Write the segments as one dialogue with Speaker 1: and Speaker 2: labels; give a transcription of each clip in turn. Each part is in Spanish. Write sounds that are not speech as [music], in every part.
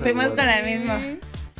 Speaker 1: Fuimos con el mismo.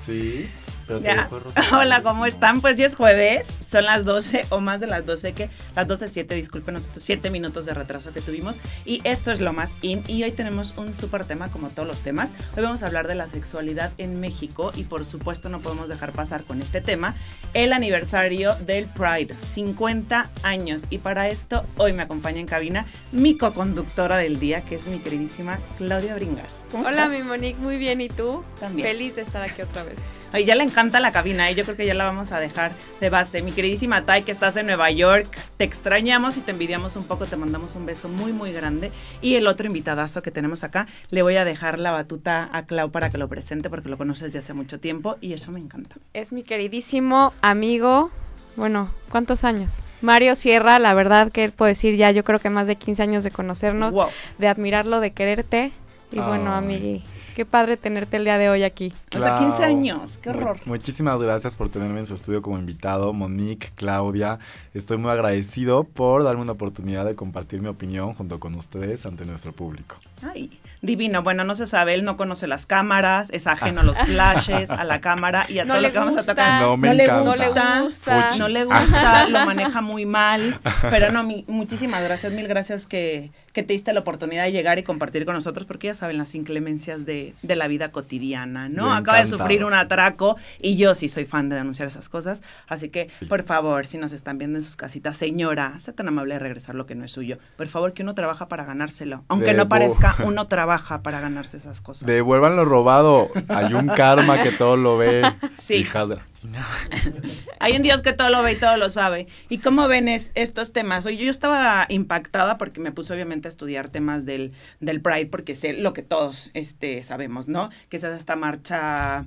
Speaker 1: Sí. Pero ya. [laughs] Hola,
Speaker 2: ¿cómo están? Pues ya es jueves, son las 12 o más de las 12 que las 12.07, disculpen estos 7 minutos de retraso que tuvimos. Y esto es lo más in. Y hoy tenemos un súper tema, como todos los temas. Hoy vamos a hablar de la sexualidad en México y por supuesto no podemos dejar pasar con este tema el aniversario del Pride, 50 años. Y para esto hoy me acompaña en cabina mi co-conductora del día, que es mi queridísima Claudia Bringas. Hola, mi
Speaker 3: Monique, muy bien. ¿Y tú? También. Feliz de estar aquí otra vez.
Speaker 2: Ay, ya le encanta la cabina, ¿eh? yo creo que ya la vamos a dejar de base. Mi queridísima Tai, que estás en Nueva York, te extrañamos y te envidiamos un poco, te mandamos un beso muy, muy grande. Y el otro invitadazo que tenemos acá, le voy a dejar la batuta a Clau para que lo presente porque lo conoces ya hace mucho tiempo y eso me encanta.
Speaker 3: Es mi queridísimo amigo, bueno, ¿cuántos años? Mario Sierra, la verdad que él puede decir ya, yo creo que más de 15 años de conocernos, de admirarlo, de quererte. Y bueno, a mí Qué padre tenerte el día de hoy aquí. Hace 15 años, qué horror.
Speaker 1: muchísimas gracias por tenerme en su estudio como invitado, Monique, Claudia. Estoy muy agradecido por darme una oportunidad de compartir mi opinión junto con ustedes ante nuestro público.
Speaker 2: Ay, divino. Bueno, no se sabe, él no conoce las cámaras, es ajeno a los ah. flashes, a la [laughs] cámara y a todo lo que vamos a tocar. No, Le gusta, no le gusta, no le gusta, lo [laughs] maneja muy mal. Pero no, muchísimas gracias, mil gracias que que te diste la oportunidad de llegar y compartir con nosotros, porque ya saben las inclemencias de, la vida cotidiana, ¿no? Acaba de sufrir un atraco y yo sí soy fan de denunciar esas cosas, así que por favor, si nos están viendo en sus casitas, señora, sea tan amable de regresar lo que no es suyo. Por favor, que uno trabaja para ganárselo, aunque no parezca, uno [laughs] trabaja para ganarse esas cosas. Devuélvanlo
Speaker 1: robado, hay un karma que todo lo ve. [laughs] Sí. Hijas
Speaker 2: [laughs] Hay un Dios que todo lo ve y todo lo sabe. ¿Y cómo ven estos temas? Oye, yo estaba impactada porque me puse obviamente a estudiar temas del, Pride porque sé lo que todos este, sabemos, ¿no? Que es esta marcha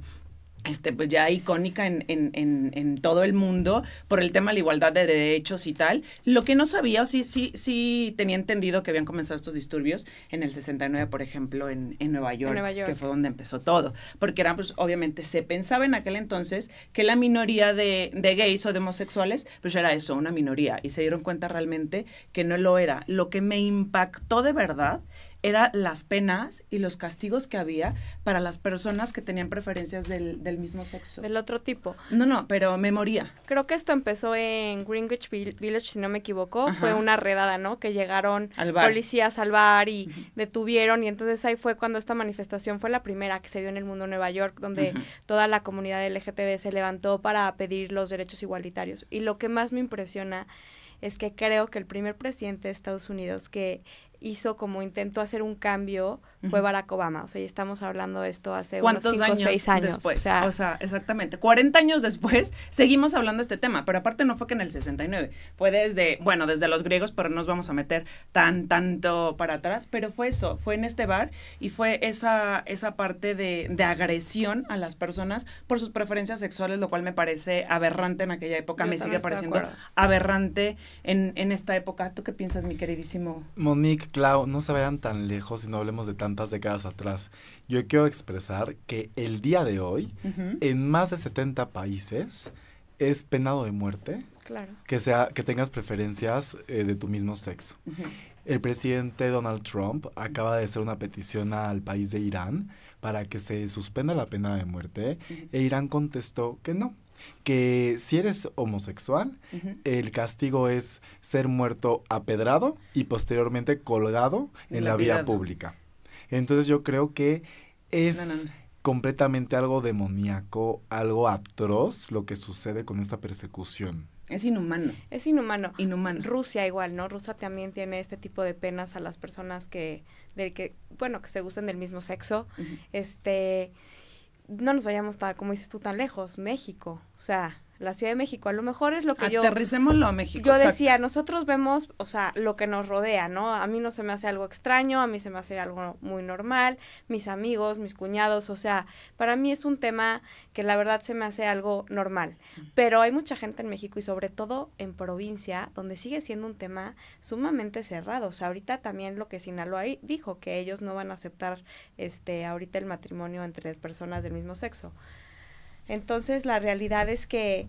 Speaker 2: este, pues ya icónica en, en, todo el mundo por el tema de la igualdad de derechos y tal. Lo que no sabía, o sí, sí, tenía entendido que habían comenzado estos disturbios en el 69, por ejemplo, en, Nueva, York, Nueva York, que fue donde empezó todo. Porque era pues, obviamente, se pensaba en aquel entonces que la minoría de, de gays o de homosexuales, pues era eso, una minoría. Y se dieron cuenta realmente que no lo era. Lo que me impactó de verdad eran las penas y los castigos que había para las personas que tenían preferencias del, del, mismo sexo. Del otro tipo. No, no, pero memoria.
Speaker 3: Creo que esto empezó en Greenwich Village, si no me equivoco. Fue una redada, ¿no? Que llegaron policías al bar y detuvieron. Y entonces ahí fue cuando esta manifestación fue la primera que se dio en el mundo en Nueva York, donde toda la comunidad LGTB se levantó para pedir los derechos igualitarios. Y lo que más me impresiona es que creo que el primer presidente de Estados Unidos que hizo como intentó hacer un cambio fue Barack Obama. O sea, y estamos hablando de esto hace ¿Cuántos unos 5 años. Después?
Speaker 2: O sea, exactamente. 40 años después seguimos hablando de este tema, pero aparte no fue que en el 69, fue desde, bueno, desde los griegos, pero no nos vamos a meter tan, tanto para atrás, pero fue eso, fue en este bar y fue esa, esa parte de, agresión a las personas por sus preferencias sexuales, lo cual me parece aberrante en aquella época, me sigue pareciendo aberrante en, en esta época. ¿Tú qué piensas, mi queridísimo?
Speaker 1: Monique, Clau, no se vayan tan lejos y no hablemos de tantas décadas atrás. Yo quiero expresar que el día de hoy, en más de 70 países, es penado de muerte que, sea, que tengas preferencias eh, de tu mismo sexo. El presidente Donald Trump acaba de hacer una petición al país de Irán para que se suspenda la pena de muerte e Irán contestó que no, que si eres homosexual, el castigo es ser muerto apedrado y posteriormente colgado en la, vía pública. Entonces yo creo que es completamente algo demoníaco, algo atroz lo que sucede con esta persecución.
Speaker 3: Es inhumano. Es inhumano. Inhumano. Rusia igual, ¿no? Rusia también tiene este tipo de penas a las personas que, del que, bueno, que se gusten del mismo sexo. Este, no nos vayamos, tan, como dices tú, tan lejos, México. O sea, la Ciudad de México. A lo mejor es lo que yo. Aterricémoslo
Speaker 2: a México. Yo decía,
Speaker 3: nosotros vemos, o sea, lo que nos rodea, ¿no? A mí no se me hace algo extraño, a mí se me hace algo muy normal, mis amigos, mis cuñados, o sea, para mí es un tema que la verdad se me hace algo normal. Pero hay mucha gente en México y sobre todo en provincia, donde sigue siendo un tema sumamente cerrado. O sea, ahorita también lo que Sinaloa dijo, que ellos no van a aceptar este ahorita el matrimonio entre personas del mismo sexo. Entonces, la realidad es que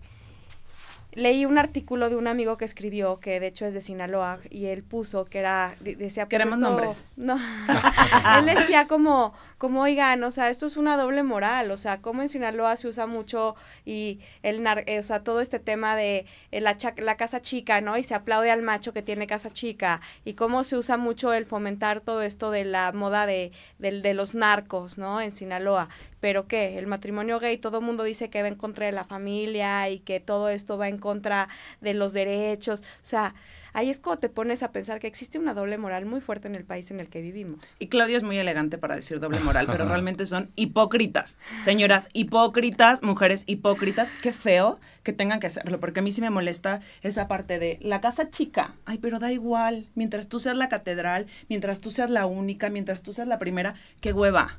Speaker 3: leí un artículo de un amigo que escribió, que de hecho es de Sinaloa, y él puso que era, decía... Pues, Queremos nombres. No, [laughs] él decía como, como, oigan, o sea, esto es una doble moral, o sea, como en Sinaloa se usa mucho y el, nar eh, o sea, todo este tema de eh, la, la casa chica, ¿no? Y se aplaude al macho que tiene casa chica, y cómo se usa mucho el fomentar todo esto de la moda de, de, de los narcos, ¿no? En Sinaloa. Pero qué, el matrimonio gay, todo el mundo dice que va en contra de la familia y que todo esto va en contra de los derechos. O sea, ahí es cuando te pones a pensar que existe una doble moral muy fuerte en el país en el que vivimos.
Speaker 2: Y Claudia es muy elegante para decir doble moral, pero [laughs] realmente son hipócritas. Señoras, hipócritas, mujeres hipócritas, qué feo que tengan que hacerlo, porque a mí sí me molesta esa parte de la casa chica. Ay, pero da igual, mientras tú seas la catedral, mientras tú seas la única, mientras tú seas la primera, qué hueva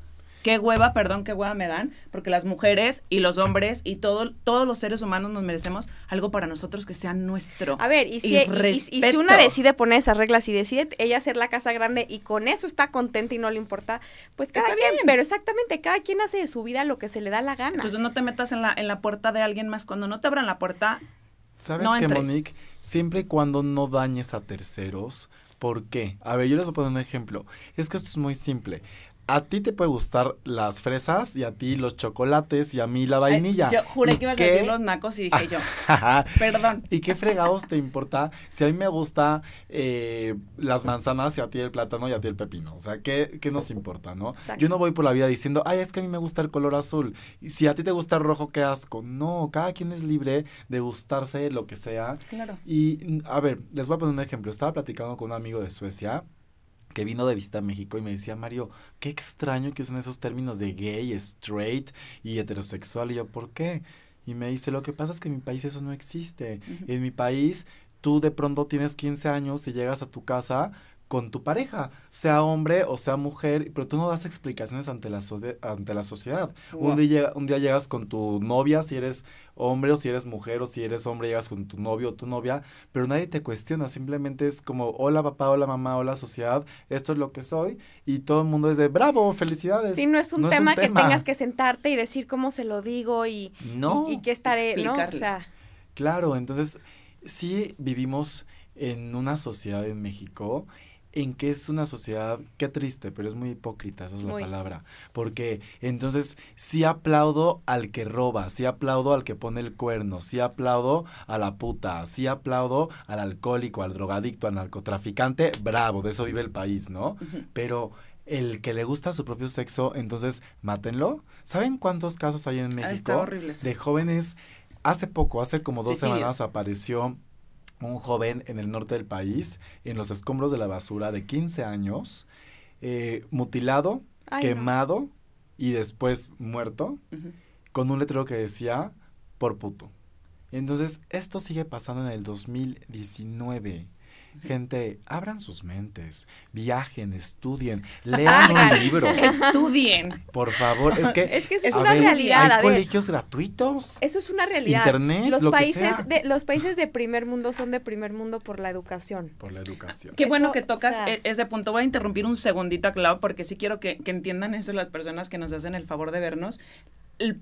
Speaker 2: qué hueva, perdón, qué hueva me dan, porque las mujeres y los hombres y todo, todos los seres humanos nos merecemos algo para nosotros que sea nuestro. A ver, y si, una decide
Speaker 3: poner esas reglas y decide ella hacer la casa grande y con eso está contenta y no le importa, pues cada quien, bien. pero exactamente,
Speaker 2: cada quien hace de su vida lo que se le da la gana. Entonces no te metas en la, en la puerta de alguien más, cuando no te abran la puerta,
Speaker 1: ¿Sabes qué, Monique? Siempre y cuando no dañes a terceros, ¿Por qué? A ver, yo les voy a poner un ejemplo. Es que esto es muy simple a ti te puede gustar las fresas y a ti los chocolates y a mí la vainilla. yo juré que ibas a decir los
Speaker 2: nacos y dije yo,
Speaker 1: [laughs] perdón. ¿Y qué fregados te importa si a mí me gusta eh, las manzanas y a ti el plátano y a ti el pepino? O sea, ¿qué, qué nos importa, no? Yo no voy por la vida diciendo, ay, es que a mí me gusta el color azul. Y si a ti te gusta el rojo, qué asco. No, cada quien es libre de gustarse lo que sea. Claro. Y, a ver, les voy a poner un ejemplo. Estaba platicando con un amigo de Suecia que vino de visita a México y me decía, Mario, qué extraño que usen esos términos de gay, straight y heterosexual. Y yo, ¿por qué? Y me dice, lo que pasa es que en mi país eso no existe. En mi país, tú de pronto tienes 15 años y llegas a tu casa con tu pareja, sea hombre o sea mujer, pero tú no das explicaciones ante la, ante la sociedad. Un, día, un día llegas con tu novia, si eres hombre o si eres mujer o si eres hombre, llegas con tu novio o tu novia, pero nadie te cuestiona, simplemente es como, hola papá, hola mamá, hola sociedad, esto es lo que soy y todo el mundo es de, bravo, felicidades. Sí, no es un, tema, que tengas que
Speaker 3: sentarte y decir cómo se lo digo y, no, y, estaré, ¿no?
Speaker 1: Claro, entonces sí vivimos en una sociedad en México en que es una sociedad, qué triste, pero es muy hipócrita, esa es la palabra. Porque entonces sí aplaudo al que roba, sí aplaudo al que pone el cuerno, sí aplaudo a la puta, sí aplaudo al alcohólico, al drogadicto, al narcotraficante, bravo, de eso vive el país, ¿no? Pero el que le gusta su propio sexo, entonces mátenlo. ¿Saben cuántos casos hay en ah, México? está horrible, De jóvenes, hace poco, hace como dos semanas apareció un joven en el norte del país, en los escombros de la basura de 15 años, eh, mutilado, quemado y después muerto, con un letrero que decía por puto. Entonces, esto sigue pasando en el 2019. Gente, abran sus mentes, viajen, estudien, [laughs] lean un libro. Estudien. Por favor, es que. Es una realidad. Hay colegios gratuitos.
Speaker 3: Eso es una realidad. Internet, los países De, Los países de primer mundo son de primer mundo por la educación. Por la educación. Qué bueno que tocas
Speaker 2: e, ese punto. Voy a interrumpir un segundito, Clau, porque sí quiero que entiendan eso las personas que nos hacen el favor de vernos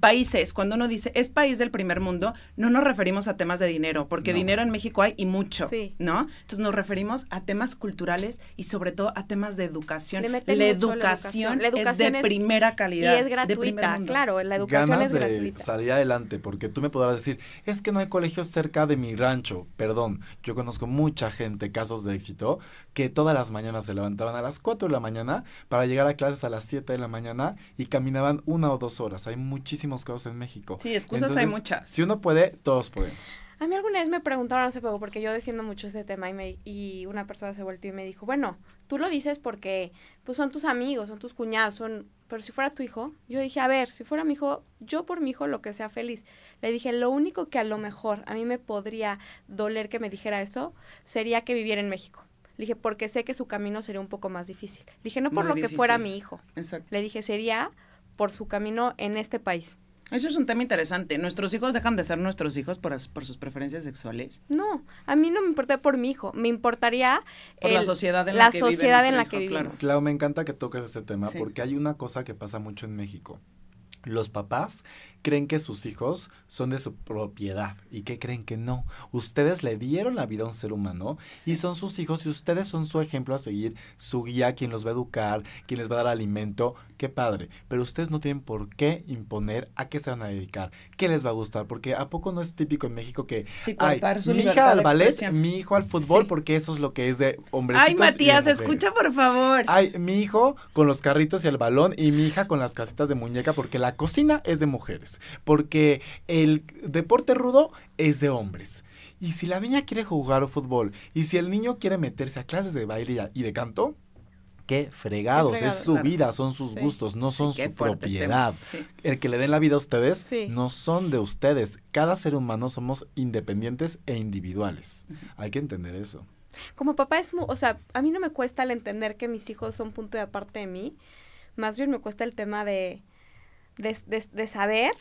Speaker 2: países, cuando uno dice es país del primer mundo, no nos referimos a temas de dinero, porque dinero en México hay y mucho, ¿no? Entonces nos referimos a temas culturales y sobre todo a temas de educación. la, educación es de primera calidad. Y es
Speaker 3: gratuita, claro, la educación Ganas es de gratuita.
Speaker 1: Salir adelante, porque tú me podrás decir, es que no hay colegios cerca de mi rancho, perdón, yo conozco mucha gente, casos de éxito, que todas las mañanas se levantaban a las 4 de la mañana para llegar a clases a las 7 de la mañana y caminaban una o dos horas. Hay muchísimos casos en México. Sí, excusas hay muchas. Si uno puede, todos podemos.
Speaker 3: A mí alguna vez me preguntaron hace poco, porque yo defiendo mucho este tema, y, y una persona se volteó y me dijo, bueno, tú lo dices porque pues son tus amigos, son tus cuñados, son... Pero si fuera tu hijo, yo dije, a ver, si fuera mi hijo, yo por mi hijo lo que sea feliz. Le dije, lo único que a lo mejor a mí me podría doler que me dijera esto sería que viviera en México. Le dije, porque sé que su camino sería un poco más difícil. Le dije, no por lo que fuera mi hijo. Exacto. Le dije, sería por su camino en este país.
Speaker 2: Eso es un tema interesante. ¿Nuestros hijos dejan de ser nuestros hijos por, sus
Speaker 1: preferencias sexuales?
Speaker 3: No, a mí no me importa por mi hijo, me importaría por la sociedad en la, que sociedad en
Speaker 1: Claro. me encanta que toques ese tema porque hay una cosa que pasa mucho en México. Los papás creen que sus hijos son de su propiedad y que creen que no. Ustedes le dieron la vida a un ser humano y son sus hijos y ustedes son su ejemplo a seguir, su guía, quien los va a educar, quien les va a dar alimento. Qué padre. Pero ustedes no tienen por qué imponer a qué se van a dedicar, qué les va a gustar, porque ¿a poco no es típico en México que mi hija al ballet, mi hijo al fútbol, porque eso es lo que es de hombres. Ay, Matías, escucha por favor. Ay, mi hijo con los carritos y el balón y mi hija con las casitas de muñeca, porque la cocina es de mujeres porque el deporte rudo es de hombres. Y si la niña quiere jugar fútbol y si el niño quiere meterse a clases de baile y de canto, qué fregados, es su vida, son sus gustos, no son su propiedad. El que le den la vida a ustedes no son de ustedes. Cada ser humano somos independientes e individuales. Hay que entender eso.
Speaker 3: Como papá es, o sea, a mí no me cuesta el entender que mis hijos son punto de aparte de mí, más bien me cuesta el tema de de, saber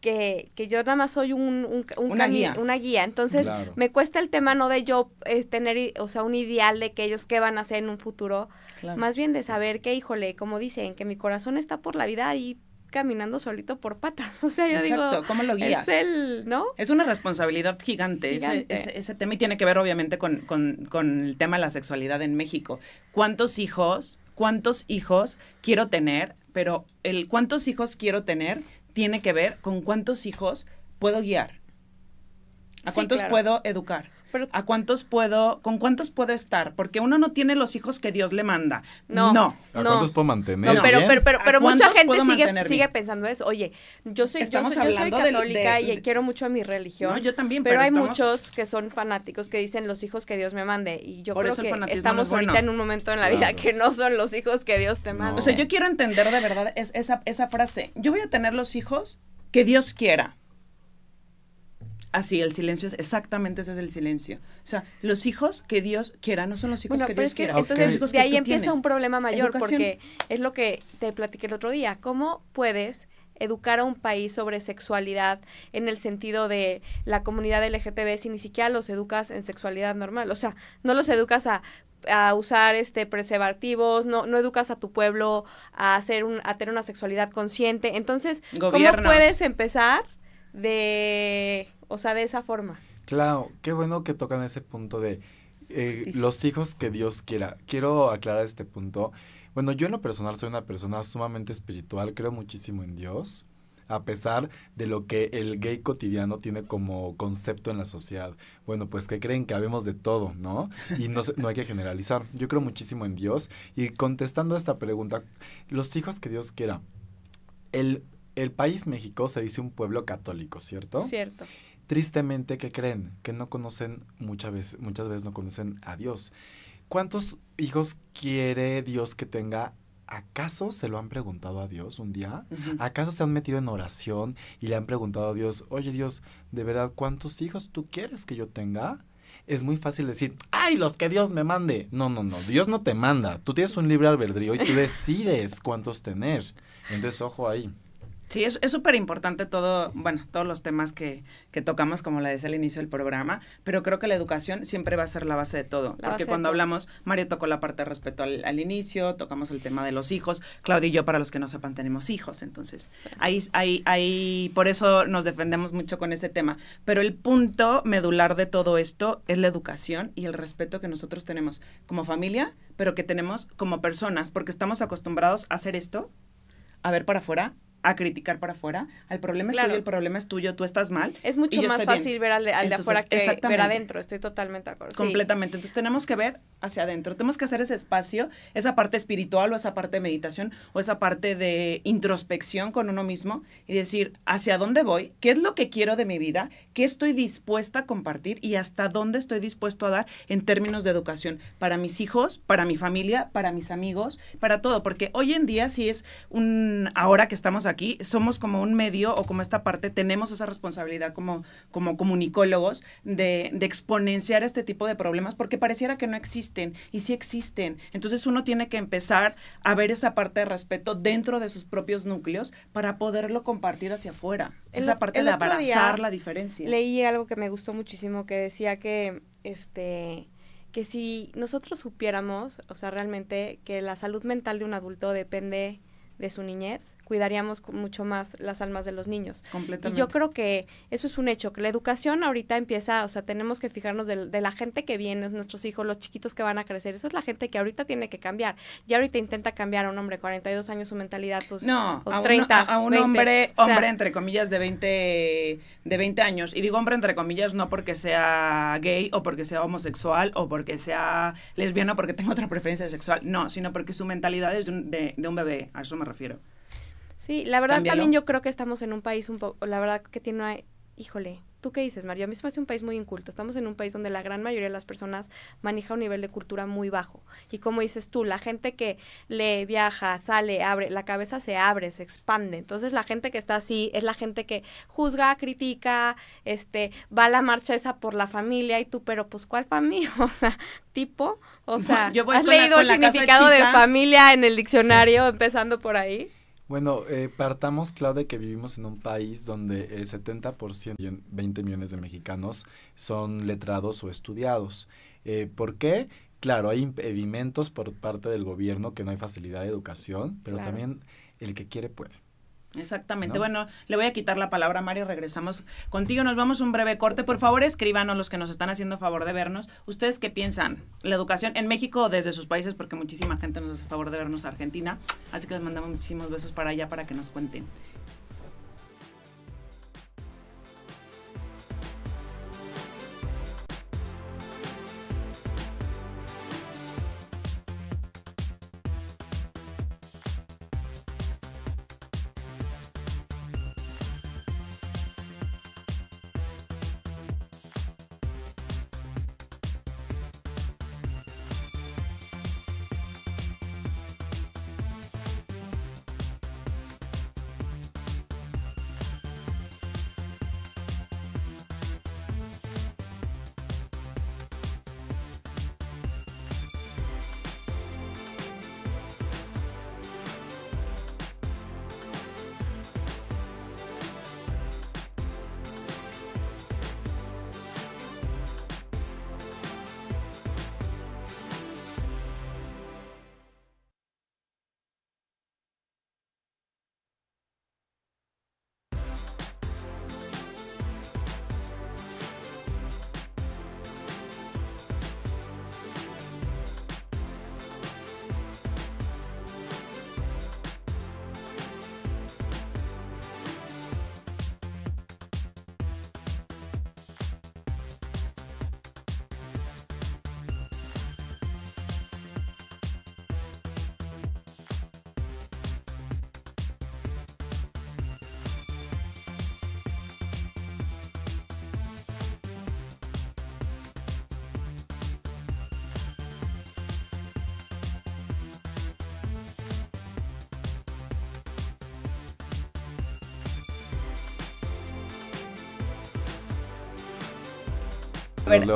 Speaker 3: que, yo nada más soy un, una, guía. Entonces, me cuesta el tema no de yo eh, tener, o sea, un ideal de que ellos qué van a hacer en un futuro, más bien de saber que, híjole, como dicen, que mi corazón está por la vida ahí caminando solito por patas. [laughs] O sea, yo ¿Cómo lo guías? Es ¿no?
Speaker 2: Es una responsabilidad gigante. Ese, ese, tema y tiene que ver, obviamente, con, con el tema de la sexualidad en México. ¿Cuántos hijos, cuántos hijos quiero tener pero el cuántos hijos quiero tener tiene que ver con cuántos hijos puedo guiar,
Speaker 1: a cuántos puedo
Speaker 2: educar. Pero, ¿A cuántos puedo, con cuántos puedo estar? Porque uno no tiene los hijos que Dios le manda. No. no. ¿A cuántos puedo
Speaker 1: mantener? pero, pero,
Speaker 2: pero, pero mucha gente sigue, sigue,
Speaker 3: pensando eso. Oye, yo soy, yo soy, católica y quiero mucho a mi religión. No, yo también. Pero, hay muchos que son fanáticos que dicen los hijos que Dios me mande. Y yo creo que estamos ahorita en un momento en la vida que no son los hijos que Dios te manda. O sea, yo quiero entender de verdad esa, esa
Speaker 2: frase. Yo voy a tener los hijos que Dios quiera así el silencio es exactamente ese es el silencio. O sea, los hijos que Dios quiera no son los hijos que Dios quiera. Entonces, de ahí empieza un
Speaker 3: problema mayor porque es lo que te platiqué el otro día. ¿Cómo puedes educar a un país sobre sexualidad en el sentido de la comunidad LGTB si ni siquiera los educas en sexualidad normal? O sea, no los educas a usar este preservativos, no, no educas a tu pueblo a hacer un, a tener una sexualidad consciente. Entonces, ¿cómo puedes empezar de, o sea, de esa forma.
Speaker 1: Claro, qué bueno que tocan ese punto de eh, los hijos que Dios quiera. Quiero aclarar este punto. Bueno, yo en lo personal soy una persona sumamente espiritual, creo muchísimo en Dios, a pesar de lo que el gay cotidiano tiene como concepto en la sociedad. Bueno, pues que creen que habemos de todo, ¿no? Y no, no hay que generalizar. Yo creo muchísimo en Dios. Y contestando a esta pregunta, los hijos que Dios quiera, el el país México se dice un pueblo católico, ¿cierto? Cierto. Tristemente, ¿qué creen? Que no conocen muchas veces, muchas veces no conocen a Dios. ¿Cuántos hijos quiere Dios que tenga? ¿Acaso se lo han preguntado a Dios un día? ¿Acaso se han metido en oración y le han preguntado a Dios, oye Dios, ¿de verdad cuántos hijos tú quieres que yo tenga? es muy fácil decir, ay, los que Dios me mande. No, no, no, Dios no te manda. Tú tienes un libre albedrío y tú [laughs] decides cuántos tener. Entonces, ojo ahí.
Speaker 2: Sí, es súper importante todo, bueno, todos los temas que, que tocamos, como le decía al inicio del programa, pero creo que la educación siempre va a ser la base de todo, porque cuando hablamos, Mario tocó la parte de respeto al, inicio, tocamos el tema de los hijos, Claudia y yo, para los que no sepan, tenemos hijos, entonces, ahí, ahí, ahí, por eso nos defendemos mucho con ese tema, pero el punto medular de todo esto es la educación y el respeto que nosotros tenemos como familia, pero que tenemos como personas, porque estamos acostumbrados a hacer esto, a ver para afuera a criticar para afuera. El problema es tuyo, el problema es tuyo, tú estás mal. Es mucho más fácil ver al, de, afuera que ver adentro,
Speaker 3: estoy totalmente de acuerdo. Completamente.
Speaker 2: Entonces tenemos que ver hacia adentro, tenemos que hacer ese espacio, esa parte espiritual o esa parte de meditación o esa parte de introspección con uno mismo y decir hacia dónde voy, qué es lo que quiero de mi vida, qué estoy dispuesta a compartir y hasta dónde estoy dispuesto a dar en términos de educación para mis hijos, para mi familia, para mis amigos, para todo, porque hoy en día sí es un, ahora que estamos aquí somos como un medio o como esta parte, tenemos esa responsabilidad como, como comunicólogos de, exponenciar este tipo de problemas porque pareciera que no existen y sí existen. Entonces uno tiene que empezar a ver esa parte de respeto dentro de sus propios núcleos
Speaker 3: para poderlo compartir hacia afuera.
Speaker 2: esa parte de abrazar la diferencia. Leí
Speaker 3: algo que me gustó muchísimo que decía que este que si nosotros supiéramos, o sea, realmente que la salud mental de un adulto depende de su niñez, cuidaríamos mucho más las almas de los niños. Completamente. Y yo creo que eso es un hecho, que la educación ahorita empieza, o sea, tenemos que fijarnos de, la gente que viene, nuestros hijos, los chiquitos que van a crecer, eso es la gente que ahorita tiene que cambiar. Y ahorita intenta cambiar a un hombre de 42 años su mentalidad, pues, no, a 30, un, un hombre, hombre
Speaker 2: entre comillas de 20 de 20 años, y digo hombre entre comillas no porque sea gay o porque sea homosexual o porque sea lesbiana porque tenga otra preferencia sexual, no, sino porque su mentalidad es de un, de un bebé, a su me refiero.
Speaker 3: Sí, la verdad también yo creo que estamos en un país un poco, la verdad que tiene, una, híjole, ¿Tú qué dices, Mario? A mí me hace un país muy inculto. Estamos en un país donde la gran mayoría de las personas maneja un nivel de cultura muy bajo. Y como dices tú, la gente que le viaja, sale, abre, la cabeza se abre, se expande. Entonces la gente que está así es la gente que juzga, critica, este, va a la marcha esa por la familia y tú, pero pues ¿cuál familia? [laughs] O sea, tipo, o sea, yo ¿has leído el significado de familia en el diccionario, empezando por ahí?
Speaker 1: Bueno, eh, partamos, de que vivimos en un país donde el 70%, 20 millones de mexicanos, son letrados o estudiados. Eh, ¿Por qué? Claro, hay impedimentos por parte del gobierno que no hay facilidad de educación, pero también el que quiere puede.
Speaker 2: Exactamente. Bueno, le voy a quitar la palabra a Mario. Regresamos contigo. Nos vamos a un breve corte. Por favor, escríbanos los que nos están haciendo favor de vernos. ¿Ustedes qué piensan? ¿La educación en México o desde sus países? Porque muchísima gente nos hace favor de vernos a Argentina. Así que les mandamos muchísimos besos para allá para que nos cuenten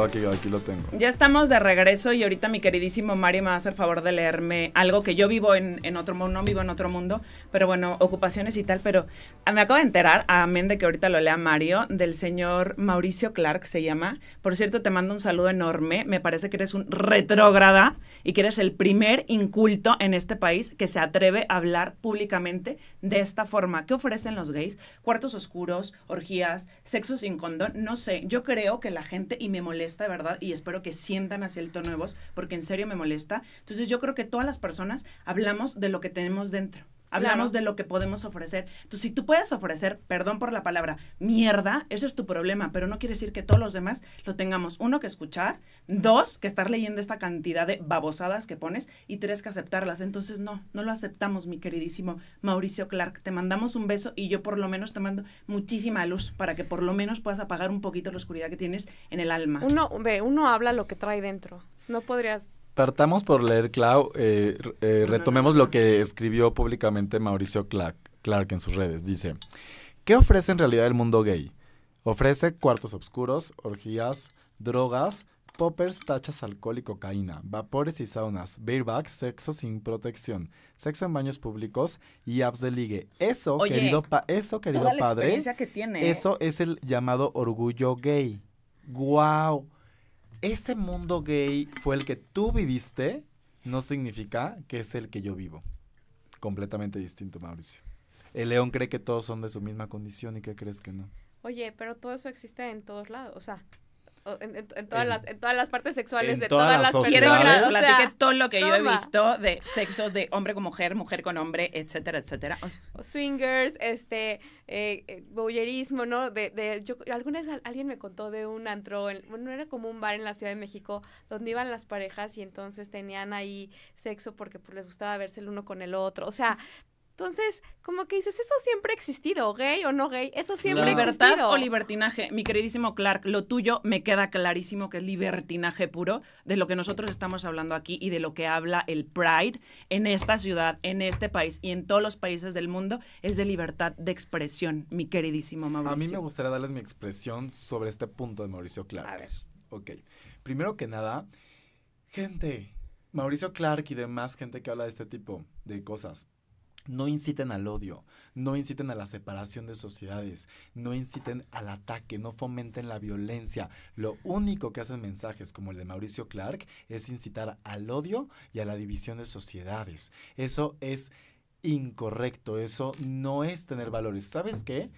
Speaker 1: aquí, lo tengo.
Speaker 2: Ya estamos de regreso y ahorita mi queridísimo Mario me va a hacer favor de leerme algo que yo vivo en, otro mundo, no vivo en otro mundo, pero bueno, ocupaciones y tal, pero me acabo de enterar, amén de que ahorita lo lea Mario, del señor Mauricio Clark se llama. Por cierto, te mando un saludo enorme, me parece que eres un retrógrada y que eres el primer inculto en este país que se atreve a hablar públicamente de esta forma. ¿Qué ofrecen los gays? Cuartos oscuros, orgías, sexo sin condón, no sé, yo creo que la gente... Y me molesta, de verdad, y espero que sientan hacia el tono nuevos porque en serio me molesta. Entonces yo creo que todas las personas hablamos de lo que tenemos dentro hablamos de lo que podemos ofrecer. tú si tú puedes ofrecer, perdón por la palabra, mierda, ese es tu problema, pero no quiere decir que todos los demás lo tengamos. Uno, que escuchar, dos, que estar leyendo esta cantidad de babosadas que pones y tres, que aceptarlas. Entonces, no, no lo aceptamos, mi queridísimo Mauricio Clark. Te mandamos un beso y yo por lo menos te mando muchísima luz para que por lo menos puedas apagar un poquito la oscuridad que tienes
Speaker 3: en el alma. Uno, ve, uno habla lo que trae dentro. No podrías
Speaker 1: Partamos por leer Clau, eh, eh, retomemos lo que escribió públicamente Mauricio Clark, Clark en sus redes. Dice, ¿qué ofrece en realidad el mundo gay? Ofrece cuartos oscuros, orgías, drogas, poppers, tachas, alcohol y cocaína, vapores y saunas, bareback, sexo sin protección, sexo en baños públicos y apps de ligue. Eso, querido, eso, querido padre, eso es el llamado orgullo gay. ¡Guau! Wow ese mundo gay fue el que tú viviste, no significa que es el que yo vivo. Completamente distinto, Mauricio. El león cree que todos son de su misma condición y que crees que no.
Speaker 3: Oye, pero todo eso existe en todos lados. O sea, en, todas las, en todas las partes sexuales de todas, las, Quiero personas. O sea, todo
Speaker 2: lo que yo he visto de sexos de hombre con mujer, mujer con hombre, etcétera, etcétera.
Speaker 3: swingers, este, eh, eh ¿no? De, de, yo, alguna vez alguien me contó de un antro, bueno, era como un bar en la Ciudad de México donde iban las parejas y entonces tenían ahí sexo porque pues, les gustaba verse el uno con el otro. O sea, entonces, como que dices, eso siempre ha existido, gay o no gay, eso siempre ha existido. Libertad o
Speaker 2: libertinaje, mi queridísimo Clark, lo tuyo me queda clarísimo que es libertinaje puro de lo que nosotros estamos hablando aquí y de lo que habla el Pride en esta ciudad, en este país y en todos los países del mundo, es de libertad de expresión, mi queridísimo Mauricio. A mí me
Speaker 1: gustaría darles mi expresión sobre este punto de Mauricio Clark. A ver. Ok. Primero que nada, gente, Mauricio Clark y demás gente que habla de este tipo de cosas, no inciten al odio, no inciten a la separación de sociedades, no inciten al ataque, no fomenten la violencia. Lo único que hacen mensajes como el de Mauricio Clark es incitar al odio y a la división de sociedades. Eso es incorrecto, eso no es tener valores. ¿Sabes qué?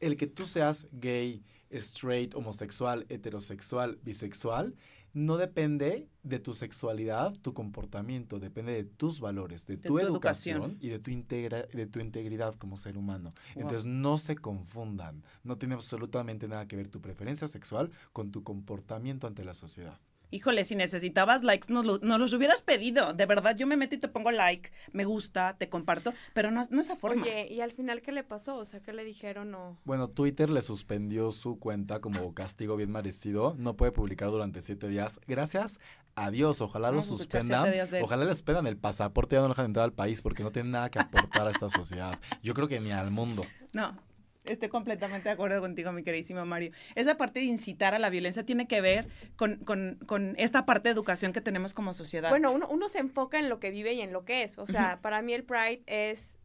Speaker 1: El que tú seas gay, straight, homosexual, heterosexual, bisexual, no depende de tu sexualidad, tu comportamiento, depende de tus valores, de, tu, educación, y de tu, de tu integridad como ser humano. Entonces no se confundan, no tiene absolutamente nada que ver tu preferencia sexual con tu comportamiento ante la sociedad
Speaker 2: híjole, si necesitabas likes, nos, los hubieras pedido. De
Speaker 1: verdad, yo me meto y te pongo like, me gusta,
Speaker 2: te comparto, pero no, no esa
Speaker 3: forma. Oye, ¿y al final qué le pasó? O sea, ¿qué le dijeron o...?
Speaker 1: Bueno, Twitter le suspendió su cuenta como castigo bien merecido. No puede publicar durante siete días. Gracias adiós, ojalá lo suspendan. Ojalá le suspendan el pasaporte, y no lo dejan entrar al país porque no tienen nada que aportar a esta sociedad. Yo creo que ni al mundo.
Speaker 2: No, Estoy completamente de acuerdo contigo, mi queridísimo Mario. Esa parte de incitar a la violencia tiene que ver con, con, con esta parte de educación que tenemos como sociedad. Bueno,
Speaker 3: uno, uno, se enfoca en lo que vive y en lo que es. O sea, para mí el Pride es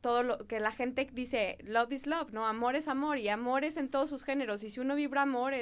Speaker 3: todo lo que la gente dice, love is love, ¿no? Amor es amor y amor es en todos sus géneros. Y si uno vibra amor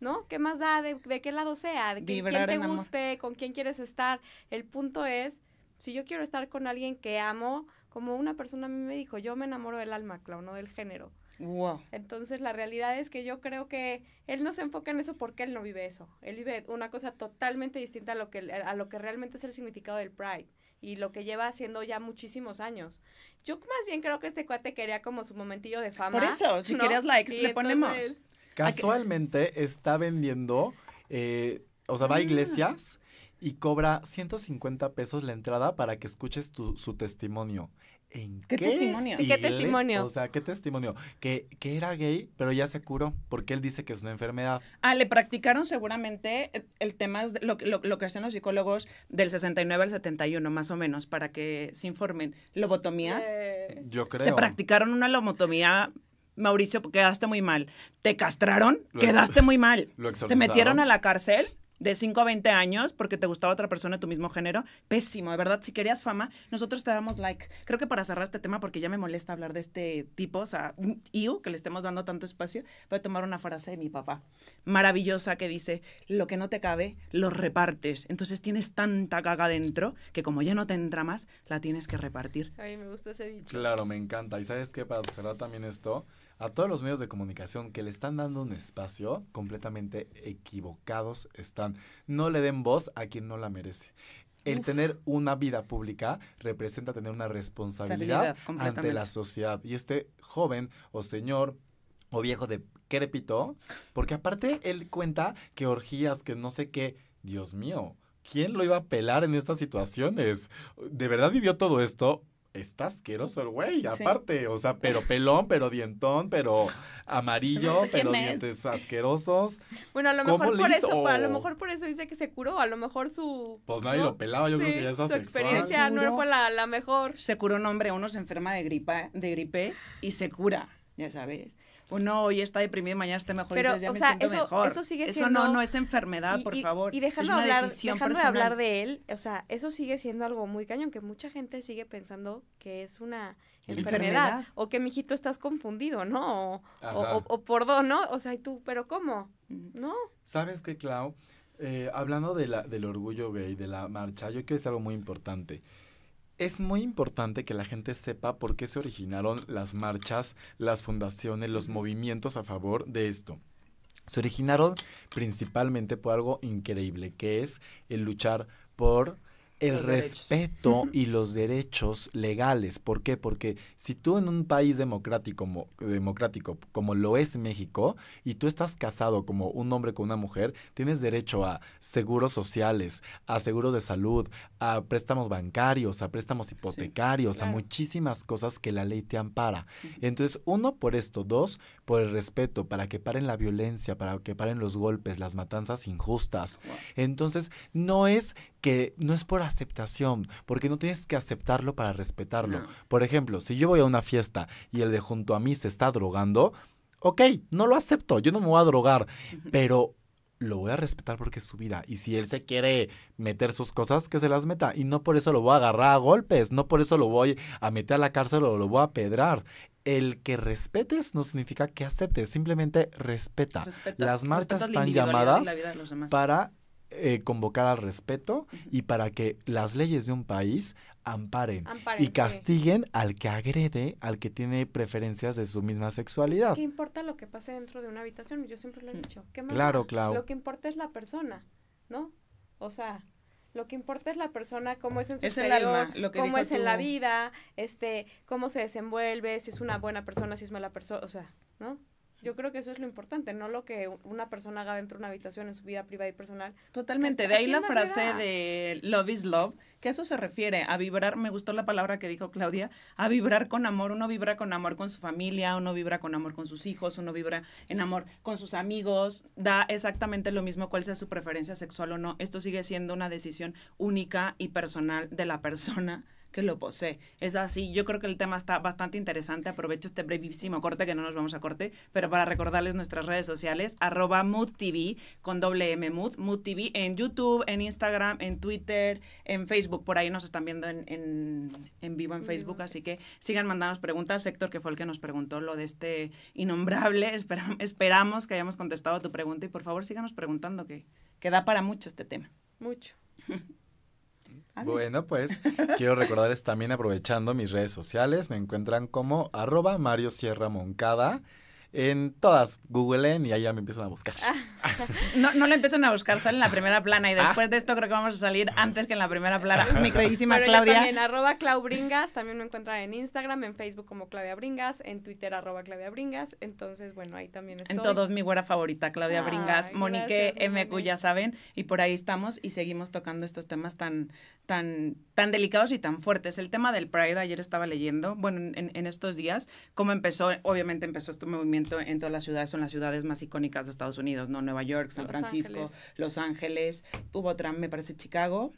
Speaker 3: ¿No? ¿Qué más da? ¿De, qué lado sea? ¿De quién, te guste? ¿Con quién quieres estar? El punto es, si yo quiero estar con alguien que amo, como una persona a mí me dijo, yo me enamoro del alma, Clau, no del género. Wow. Entonces la realidad es que yo creo que él no se enfoca en eso porque él no vive eso. Él vive una cosa totalmente distinta a lo que, a lo que realmente es el significado del Pride y lo que lleva haciendo ya muchísimos años. Yo más bien creo que este cuate quería como su momentillo de fama. Por eso, si quieres likes, le ponemos.
Speaker 1: Casualmente está vendiendo, eh, o sea, va a mm. iglesias y cobra 150 pesos la entrada para que escuches su testimonio. ¿En qué, testimonio? ¿Qué testimonio? O sea, ¿qué testimonio? Que, que era gay, pero ya se curó, porque él dice que es una enfermedad.
Speaker 2: Ah, le practicaron seguramente eh, el tema, lo, lo, lo que hacen los psicólogos del 69 al 71, más o menos, para que se informen. ¿Lobotomías? Eh, yo creo. Te practicaron una lobotomía Mauricio, quedaste muy mal. Te castraron, quedaste muy mal. [laughs] Te metieron a la cárcel, de 5 a 20 años porque te gustaba otra persona de tu mismo género, pésimo, de verdad, si querías fama, nosotros te damos like. Creo que para cerrar este tema, porque ya me molesta hablar de este tipo, o sea, iu, que le estemos dando tanto espacio, voy a tomar una frase de mi papá, maravillosa, que dice, lo que no te cabe, lo repartes. Entonces tienes tanta caga dentro que
Speaker 1: como ya no te entra más, la tienes que repartir.
Speaker 3: A me gusta ese dicho.
Speaker 1: Claro, me encanta. Y sabes qué? para cerrar también esto, a todos los medios de comunicación que le están dando un espacio completamente equivocados están. No le den voz a quien no la merece. El tener una vida pública representa tener una responsabilidad ante la sociedad. Y este joven o señor o viejo de crepito, porque aparte él cuenta que orgías, que no sé qué, Dios mío, ¿quién lo iba a pelar en estas situaciones? ¿De verdad vivió todo esto? está asqueroso el güey, aparte, o sea, pero pelón, pero dientón, pero amarillo, pero dientes asquerosos.
Speaker 3: Bueno, a lo mejor por eso, a lo mejor por eso dice que se curó, a lo mejor su... Pues nadie lo
Speaker 1: pelaba, yo creo que ya es Su experiencia no fue la,
Speaker 2: la mejor. Se curó un hombre, uno se enferma de gripa, de gripe y se cura, ya sabes no hoy está deprimido y mañana está mejor. ya me siento eso, mejor. eso sigue siendo... no, no es enfermedad, por favor. Y hablar, de hablar de
Speaker 3: él, o sea, eso sigue siendo algo muy cañón, que mucha gente sigue pensando que es una enfermedad. O que, mijito, estás confundido, ¿no? O, por dos, ¿no? O sea, y tú, ¿pero cómo? No.
Speaker 1: ¿Sabes qué, Clau? Eh, hablando de la, del orgullo gay, de la marcha, yo creo que es algo muy importante es muy importante que la gente sepa por qué se originaron las marchas, las fundaciones, los movimientos a favor de esto. Se originaron principalmente por algo increíble, que es el luchar por el respeto y los derechos legales. ¿Por qué? Porque si tú en un país democrático como, democrático como lo es México y tú estás casado como un hombre con una mujer, tienes derecho a seguros sociales, a seguros de salud, a préstamos bancarios, a préstamos hipotecarios, a muchísimas cosas que la ley te ampara. Entonces, uno, por esto, dos, por el respeto, para que paren la violencia, para que paren los golpes, las matanzas injustas. Entonces, no es que no es por aceptación, porque no tienes que aceptarlo para respetarlo. Por ejemplo, si yo voy a una fiesta y el de junto a mí se está drogando, ok, no lo acepto, yo no me voy a drogar, pero lo voy a respetar porque es su vida. Y si él se quiere meter sus cosas, que se las meta. Y no por eso lo voy a agarrar a golpes, no por eso lo voy a meter a la cárcel o lo voy a pedrar. El que respetes no significa que aceptes, simplemente respeta. las marcas están llamadas para eh, convocar al respeto y para que las leyes de un país amparen, y castiguen al que agrede, al que tiene preferencias de su misma sexualidad. ¿Qué
Speaker 3: importa lo que pase dentro de una habitación? Yo siempre lo he dicho. claro, claro. Lo que importa es la persona, ¿no? O sea, lo que importa es la persona, cómo es en su es cómo es en la vida, este, cómo se desenvuelve, si es una buena persona, si es mala persona, o sea, ¿no? Yo creo que eso es lo importante, no lo que una persona haga dentro de una habitación en su vida privada y personal. Totalmente, de ahí la frase
Speaker 2: de love is love, que eso se refiere a vibrar, me gustó la palabra que dijo Claudia, a vibrar con amor, uno vibra con amor con su familia, uno vibra con amor con sus hijos, uno vibra en amor con sus amigos, da exactamente lo mismo cuál sea su preferencia sexual o no, esto sigue siendo una decisión única y personal de la persona que lo posee. Es así, yo creo que el tema está bastante interesante. Aprovecho este brevísimo corte que no nos vamos a corte, pero para recordarles nuestras redes sociales, arroba MoodTV con doble M Mood, MoodTV en YouTube, en Instagram, en Twitter, en Facebook. Por ahí nos están viendo en, vivo en Facebook, así que sigan mandándonos preguntas. sector que fue el que nos preguntó lo de este innombrable, [laughs] esperamos que hayamos contestado tu pregunta y por favor síganos preguntando que, que da para mucho este tema. Mucho. [laughs]
Speaker 1: Bueno, pues quiero recordarles también aprovechando mis redes sociales, me encuentran como arroba Mario Sierra Moncada en todas, googleen y allá me empiezan a buscar. Ah.
Speaker 2: [laughs] no, no lo empiezan a buscar, salen en la primera plana y ah. después de esto creo que vamos a salir antes que en la primera plana. Mi [laughs] queridísima Pero Claudia. También
Speaker 3: arroba claubringas, también me encuentran en Instagram, en Facebook como Claudia Bringas, en Twitter arroba Claudia Bringas, entonces bueno, ahí también estoy. En todos
Speaker 2: mi güera favorita, Claudia Bringas, Monique MQ, ya saben, y por ahí estamos y seguimos tocando estos temas tan, tan, tan delicados y tan fuertes. El tema del Pride ayer estaba leyendo, bueno, en, en estos días, cómo empezó, obviamente empezó este movimiento en todas las ciudades son las ciudades más icónicas de Estados Unidos, ¿no? Nueva York, San Francisco, Los Ángeles, hubo otra, me parece, Chicago,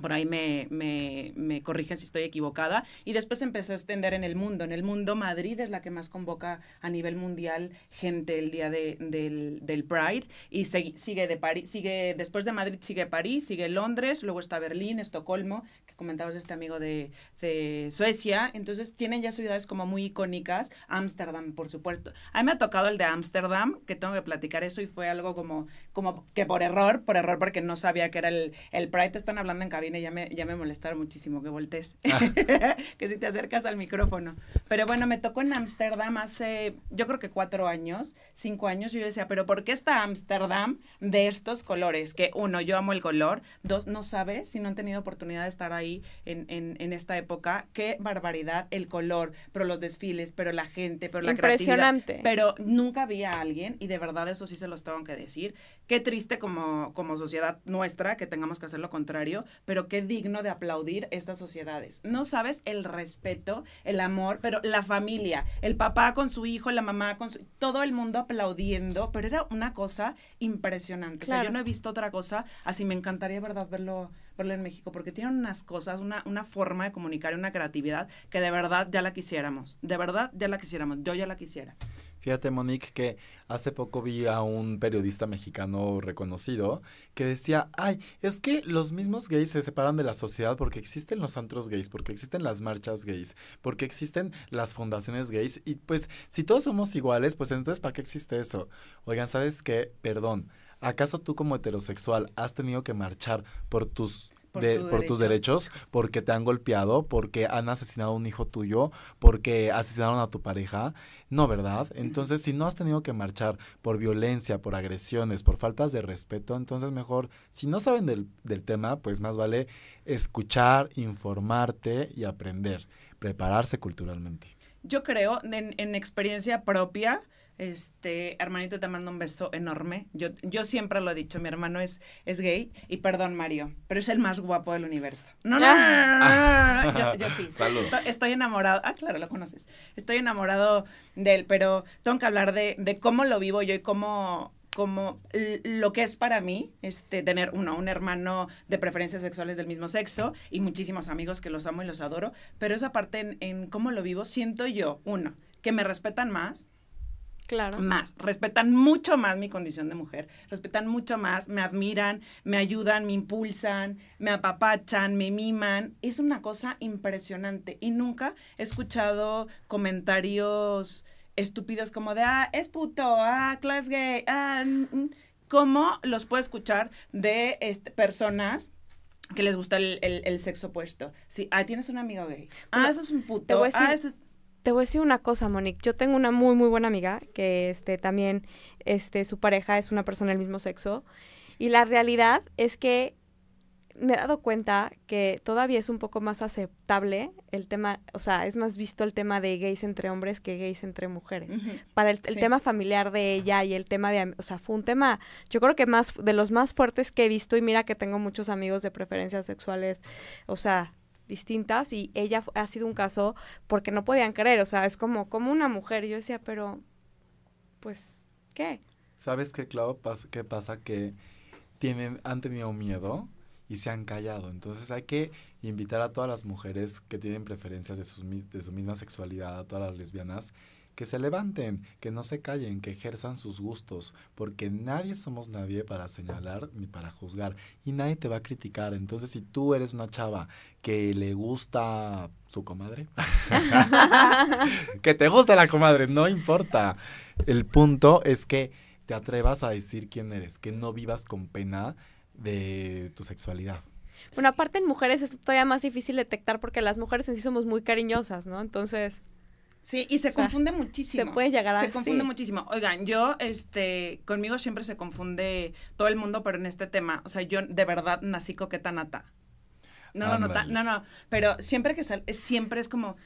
Speaker 2: por ahí me, me, me, corrigen si estoy equivocada, y después empezó a extender en el mundo. En el mundo, Madrid es la que más convoca a nivel mundial gente el día de, del, del, Pride, y se, sigue, de París, sigue después de Madrid sigue París, sigue Londres, luego está Berlín, Estocolmo, que comentabas este amigo de, de, Suecia, entonces tienen ya ciudades como muy icónicas, Ámsterdam, por supuesto. A mí me ha tocado el de Ámsterdam, que tengo que platicar eso, y fue algo como, como que por error, por error porque no sabía que era el, el Pride, te están hablando en cabina ya me, ya me molestaron muchísimo que voltees, ah. [laughs] que si te acercas al micrófono. Pero bueno, me tocó en Ámsterdam hace, yo creo que cuatro años, cinco años, y yo decía, pero ¿por qué está Ámsterdam de estos colores? Que uno, yo amo el color, dos, no sabes si no han tenido oportunidad de estar ahí en, en, esta época, qué barbaridad el color, pero los desfiles, pero la gente, pero la Impresionante. pero nunca vi a alguien, y de verdad eso sí se los tengo que decir, qué triste como, como sociedad nuestra que tengamos que hacer lo contrario, pero pero qué digno de aplaudir estas sociedades. No sabes el respeto, el amor, pero la familia, el papá con su hijo, la mamá con su... Todo el mundo aplaudiendo, pero era una cosa impresionante. O sea, yo no he visto otra cosa así, me encantaría, ¿verdad?, verlo en México, porque tienen unas cosas, una, una forma de comunicar, una creatividad que de verdad ya la quisiéramos, de verdad ya la quisiéramos, yo ya la quisiera.
Speaker 1: Fíjate, Monique, que hace poco vi a un periodista mexicano reconocido que decía, ay, es que los mismos gays se separan de la sociedad porque existen los antros gays, porque existen las marchas gays, porque existen las fundaciones gays, y pues si todos somos iguales, pues entonces ¿para qué existe eso? Oigan, ¿sabes qué? Perdón, ¿Acaso tú como heterosexual has tenido que marchar por tus por, derechos. tus derechos, porque te han golpeado, porque han asesinado a un hijo tuyo, porque asesinaron a tu pareja. No, ¿verdad? Entonces, si no has tenido que marchar por violencia, por agresiones, por faltas de respeto, entonces mejor, si no saben del, tema, pues más vale escuchar, informarte y aprender, prepararse culturalmente.
Speaker 2: Yo creo, en experiencia propia, este, hermanito, te mando un beso enorme. Yo, yo siempre lo he dicho, mi hermano es, es gay y perdón, Mario, pero es el más guapo del universo. No, no, no, yo, sí. Saludos. Estoy, enamorado. Ah, claro, lo conoces. Estoy enamorado de él, pero tengo que hablar de, cómo lo vivo yo y cómo lo que es para mí este tener uno un hermano de preferencias sexuales del mismo sexo y muchísimos amigos que los amo y los adoro pero esa parte en cómo lo vivo siento yo uno que me respetan más
Speaker 3: Claro. Más,
Speaker 2: respetan mucho más mi condición de mujer, respetan mucho más, me admiran, me ayudan, me impulsan, me apapachan, me miman. Es una cosa impresionante y nunca he escuchado comentarios estúpidos como de, ah, es puto, ah, es gay, ah, mm, mm". ¿Cómo los puedo escuchar de este, personas que les gusta el, el, sexo opuesto. Sí, ah, tienes un amigo gay. Ah, eso es un puto. ah,
Speaker 3: te voy a decir una cosa, Monique. Yo tengo una muy, muy buena amiga que este, también este, su pareja es una persona del mismo sexo. Y la realidad es que me he dado cuenta que todavía es un poco más aceptable el tema, o sea, es más visto el tema de gays entre hombres que gays entre mujeres. Para el, tema familiar de ella y el tema de, o sea, fue un tema, yo creo que más de los más fuertes que he visto y mira que tengo muchos amigos de preferencias sexuales, o sea, distintas y ella ha sido un caso porque no podían creer, o sea, es como, como una mujer. Yo decía, pero, pues, ¿qué?
Speaker 1: ¿Sabes qué, Clau? ¿Qué pasa? Que tienen, han tenido miedo y se han callado. Entonces hay que invitar a todas las mujeres que tienen preferencias de, de su misma sexualidad, a todas las lesbianas, que se levanten, que no se callen, que ejerzan sus gustos, porque nadie somos nadie para señalar ni para juzgar y nadie te va a criticar. Entonces, si tú eres una chava que le gusta su comadre, [laughs] que te gusta la comadre, no importa. El punto es que te atrevas a decir quién eres, que no vivas con pena de tu sexualidad.
Speaker 3: Bueno, aparte en mujeres es todavía más difícil detectar porque las mujeres en sí somos muy cariñosas, ¿no? Entonces. Sí, y se confunde muchísimo. Se puede llegar a Se confunde
Speaker 2: muchísimo. Oigan, yo, este, conmigo siempre se confunde todo el mundo, pero en este tema, o sea, yo de verdad nací coqueta nata.
Speaker 3: No, no, no, no,
Speaker 2: no, pero siempre que sal... siempre es como,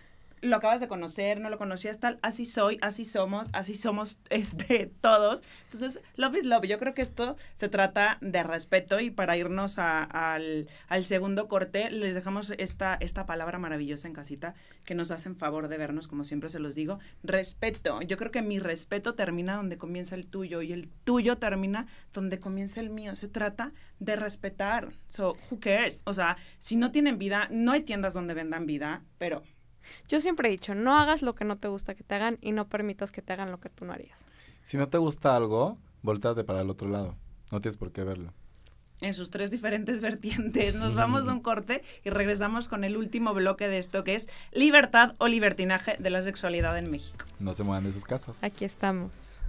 Speaker 2: lo acabas de conocer, no lo conocías tal, así soy, así somos, así somos [laughs] este, todos. Entonces, love is love. Yo creo que esto se trata de respeto y para irnos al, al, segundo corte, les dejamos esta, esta palabra maravillosa en casita que nos hacen favor de vernos, como siempre se los digo. Respeto. Yo creo que mi respeto termina donde comienza el tuyo y el tuyo termina donde comienza el mío. Se trata de respetar. So, who cares? O sea, si no tienen vida, no hay tiendas donde vendan vida, pero
Speaker 3: yo siempre he dicho, no hagas lo que no te gusta que te hagan y no permitas que te hagan lo que tú no harías.
Speaker 1: Si no te gusta algo, volteate para el otro lado. No tienes por qué verlo.
Speaker 2: En sus tres diferentes [laughs] vertientes. Nos [laughs] vamos a un corte y regresamos con el último bloque de esto que es libertad o libertinaje de la sexualidad en México.
Speaker 1: No se muevan de sus casas.
Speaker 3: Aquí estamos.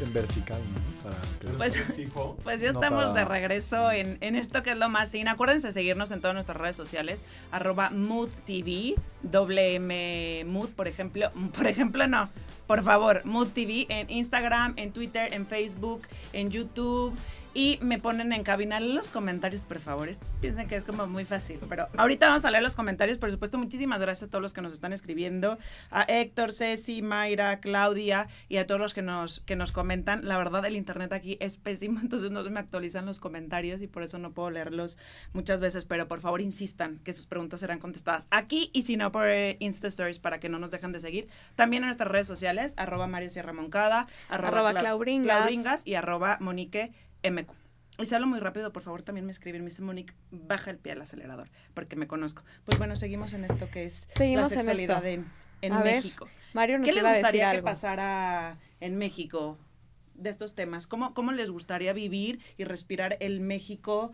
Speaker 1: En vertical, ¿no? Pues, pues, ya estamos de
Speaker 2: regreso en, esto que es lo más sin. Acuérdense seguirnos en todas nuestras redes sociales, arroba moodtv, doble mood, por ejemplo. Mm, por ejemplo, no. Por favor, tv en Instagram, en Twitter, en Facebook, en YouTube y me ponen en cabina los comentarios, por favor. Piensen que es como muy fácil, pero ahorita vamos a leer los comentarios. Por supuesto, muchísimas gracias a todos los que nos están escribiendo, a Héctor, Ceci, Mayra, Claudia y a todos los que nos, que nos comentan. La verdad, el internet aquí es pésimo, [laughs] entonces no se me actualizan los comentarios y por eso no puedo leerlos muchas veces, pero por favor insistan que sus preguntas serán contestadas aquí y si no por eh, Insta Stories para que no nos dejan de seguir. También en nuestras redes sociales, arroba Mario Sierra Moncada, arroba, y arroba Monique MQ. Y se habla muy rápido, por favor, también me escriben. Me dice Monique, baja el pie al acelerador, porque me conozco. Pues bueno, seguimos en esto que es la sexualidad en, México. Mario ¿Qué les gustaría que pasara en México de estos temas? ¿Cómo, les gustaría vivir y respirar el México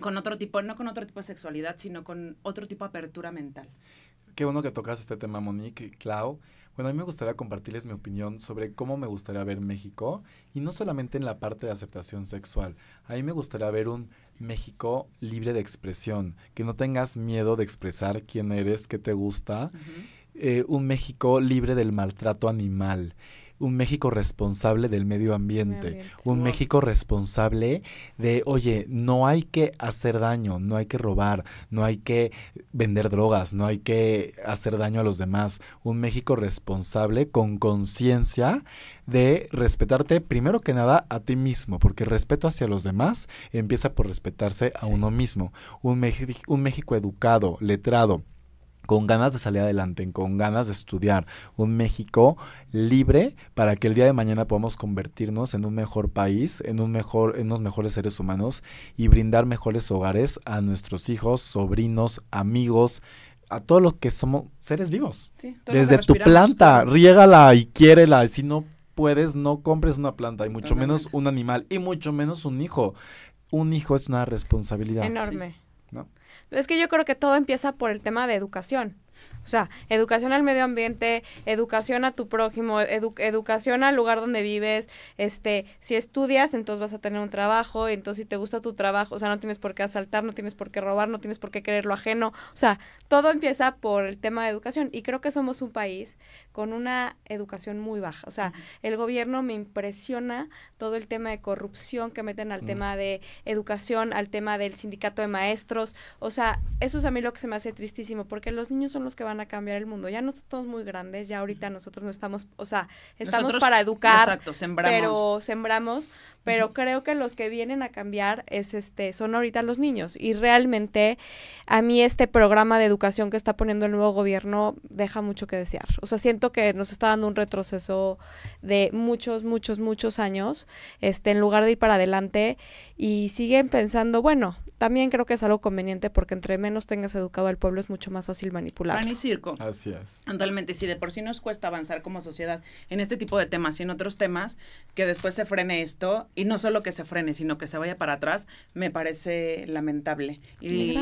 Speaker 2: con otro tipo, no con otro tipo de sexualidad, sino con otro tipo de apertura mental?
Speaker 1: Qué bueno que tocas este tema, Monique, Clau. Bueno, a mí me gustaría compartirles mi opinión sobre cómo me gustaría ver México y no solamente en la parte de aceptación sexual. A mí me gustaría ver un México libre de expresión, que no tengas miedo de expresar quién eres, qué te gusta. Eh, un México libre del maltrato animal un México responsable del medio ambiente, un México responsable de, oye, no hay que hacer daño, no hay que robar, no hay que vender drogas, no hay que hacer daño a los demás, un México responsable con conciencia de respetarte primero que nada a ti mismo, porque respeto hacia los demás empieza por respetarse a uno mismo, un México educado, letrado, con ganas de salir adelante, con ganas de estudiar, un México libre para que el día de mañana podamos convertirnos en un mejor país, en un mejor, en unos mejores seres humanos y brindar mejores hogares a nuestros hijos, sobrinos, amigos, a todos los que somos seres vivos. Desde tu planta, riégala y quiérela, si no puedes, no compres una planta y mucho menos un animal y mucho menos un hijo. Un hijo es una responsabilidad. Enorme.
Speaker 3: Es que yo creo que todo empieza por el tema de educación. O sea, educación al medio ambiente, educación a tu prójimo, educación al lugar donde vives. Este, si estudias, entonces vas a tener un trabajo, entonces si te gusta tu trabajo, o sea, no tienes por qué asaltar, no tienes por qué robar, no tienes por qué querer lo ajeno. O sea, todo empieza por el tema de educación y creo que somos un país con una educación muy baja. O sea, el gobierno me impresiona todo el tema de corrupción que meten al tema de educación, al tema del sindicato de maestros. O sea, eso es a mí lo que se me hace tristísimo porque los niños son los que van a cambiar el mundo. Ya no somos muy grandes, ya ahorita nosotros no estamos, o sea, estamos para educar, exacto, sembramos. pero sembramos, pero creo que los que vienen a cambiar es este son ahorita los niños y realmente a mí este programa de educación que está poniendo el nuevo gobierno deja mucho que desear. O sea, siento que nos está dando un retroceso de muchos muchos muchos años, este en lugar de ir para adelante y siguen pensando, bueno, también creo que es algo conveniente porque entre menos tengas educado al pueblo es mucho más fácil manipular. Pan y circo. Así
Speaker 1: es.
Speaker 2: Totalmente. Si de por sí nos cuesta avanzar como sociedad en este tipo de temas y en otros temas, que después se frene esto y no solo que se frene, sino que se vaya para atrás, me parece lamentable. Y,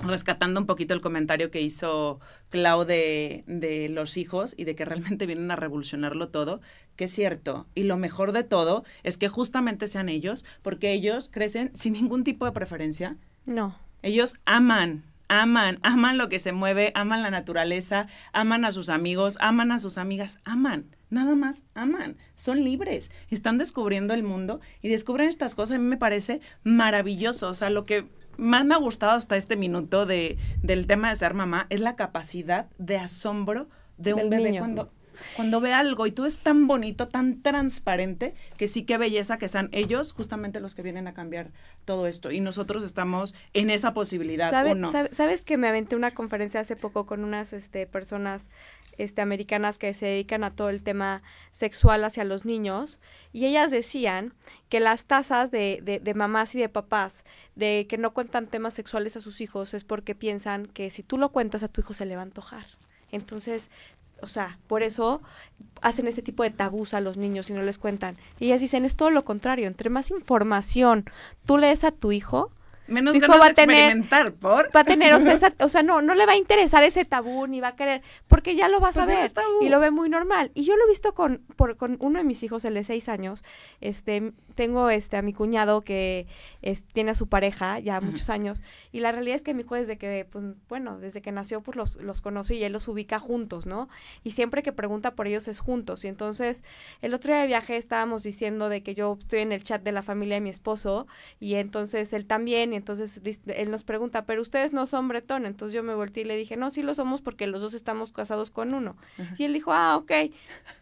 Speaker 2: rescatando un poquito el comentario que hizo Clau de, los hijos y de que realmente vienen a revolucionarlo todo, que es cierto. Y lo mejor de todo es que justamente sean ellos, porque ellos crecen sin ningún tipo de preferencia. No. Ellos aman. Aman, aman lo que se mueve, aman la naturaleza, aman a sus amigos, aman a sus amigas, aman, nada más aman, son libres, están descubriendo el mundo y descubren estas cosas, a mí me parece maravilloso, o sea, lo que más me ha gustado hasta este minuto de, del tema de ser mamá es la capacidad de asombro de un bebé cuando ve algo y tú es tan bonito, tan transparente, que sí qué belleza que sean ellos justamente los que vienen a cambiar todo esto. Y nosotros estamos en esa posibilidad. o no?
Speaker 3: ¿Sabes que me aventé una conferencia hace poco con unas este, personas este, americanas que se dedican a todo el tema sexual hacia los niños y ellas decían que las tasas de, mamás y de papás de que no cuentan temas sexuales a sus hijos es porque piensan que si tú lo cuentas a tu hijo se le va a antojar. Entonces, o sea, por eso hacen este tipo de tabús a los niños y no les cuentan. Y ellas dicen, es todo lo contrario, entre más información tú lees a tu hijo, Menos dijo, ganas va a tener, ¿por? Va a tener, o sea, [laughs] o sea, no, no le va a interesar ese tabú ni va a querer, porque ya lo vas a ver y lo ve muy normal. Y yo lo he visto con, por, con uno de mis hijos, el de seis años, este, tengo este, a mi cuñado que tiene a su pareja ya muchos años, y la realidad es que mi hijo desde que, pues, bueno, desde que nació, pues los, los conoce y él los ubica juntos, ¿no? Y siempre que pregunta por ellos es juntos. Y entonces, el otro día de viaje estábamos diciendo de que yo estoy en el chat de la familia de mi esposo, y entonces él también y entonces él nos pregunta, pero ustedes no son bretón. Entonces yo me volteé y le dije, no, sí lo somos porque los dos estamos casados con uno. Y él dijo, ah, ok.